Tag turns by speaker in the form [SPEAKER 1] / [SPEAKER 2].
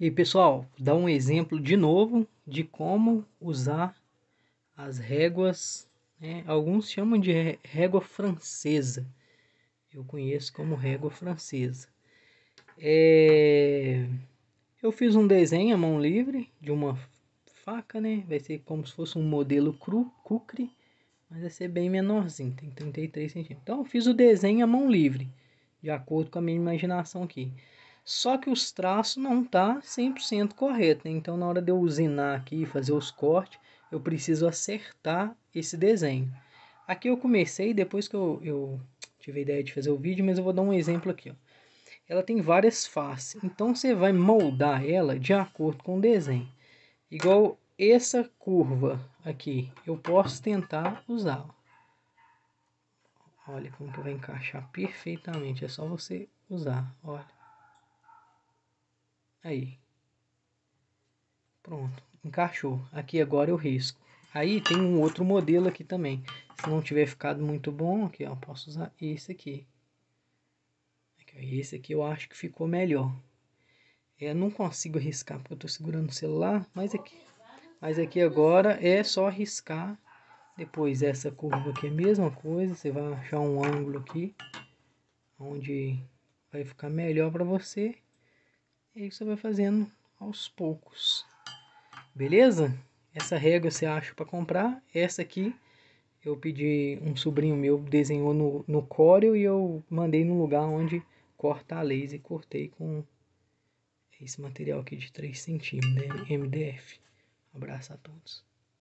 [SPEAKER 1] E pessoal, dá um exemplo de novo de como usar as réguas. Né? Alguns chamam de régua francesa. Eu conheço como régua francesa. É... Eu fiz um desenho à mão livre de uma faca, né? Vai ser como se fosse um modelo cru, cucre, mas vai ser bem menorzinho, tem 33 centímetros. Então, eu fiz o desenho à mão livre, de acordo com a minha imaginação aqui. Só que os traços não tá 100% correto, né? então na hora de eu usinar aqui e fazer os cortes, eu preciso acertar esse desenho. Aqui eu comecei, depois que eu, eu tive a ideia de fazer o vídeo, mas eu vou dar um exemplo aqui. Ó. Ela tem várias faces, então você vai moldar ela de acordo com o desenho. Igual essa curva aqui, eu posso tentar usar. Olha como que vai encaixar perfeitamente, é só você usar, olha. Aí. Pronto, encaixou. Aqui agora eu risco. Aí tem um outro modelo aqui também. Se não tiver ficado muito bom, aqui ó, posso usar esse aqui. esse aqui eu acho que ficou melhor. Eu é, não consigo riscar porque eu estou segurando o celular, mas aqui, mas aqui agora é só riscar. Depois essa curva aqui é a mesma coisa, você vai achar um ângulo aqui, onde vai ficar melhor para você. E aí você vai fazendo aos poucos. Beleza? Essa régua você acha para comprar. Essa aqui eu pedi, um sobrinho meu desenhou no, no Corel e eu mandei no lugar onde corta a laser e cortei com esse material aqui de 3 centímetros, né? MDF. Um abraço a todos.